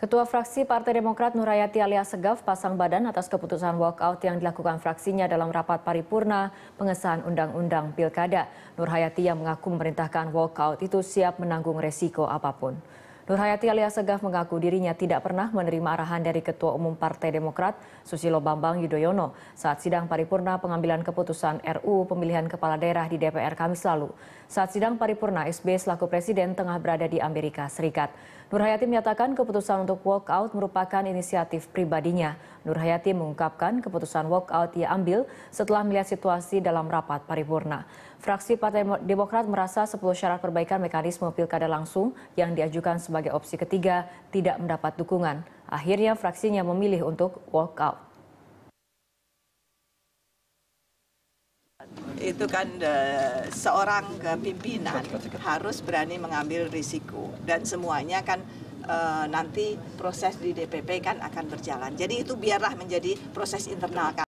Ketua fraksi Partai Demokrat Nurayati alias Segaf pasang badan atas keputusan walkout yang dilakukan fraksinya dalam rapat paripurna pengesahan Undang-Undang Pilkada. Nurhayati yang mengaku memerintahkan walkout itu siap menanggung resiko apapun. Nur Hayati alias Segaf mengaku dirinya tidak pernah menerima arahan dari Ketua Umum Partai Demokrat Susilo Bambang Yudhoyono saat sidang paripurna pengambilan keputusan RUU pemilihan kepala daerah di DPR Kamis lalu. Saat sidang paripurna, SB selaku presiden tengah berada di Amerika Serikat. Nur Hayati menyatakan keputusan untuk walkout merupakan inisiatif pribadinya. Nur Hayati mengungkapkan keputusan walkout ia ambil setelah melihat situasi dalam rapat paripurna. Fraksi Partai Demokrat merasa 10 syarat perbaikan mekanisme pilkada langsung yang diajukan sebagai sebagai opsi ketiga tidak mendapat dukungan. Akhirnya fraksinya memilih untuk walk out. Itu kan eh, seorang kepimpinan harus berani mengambil risiko dan semuanya kan eh, nanti proses di DPP kan akan berjalan. Jadi itu biarlah menjadi proses internal.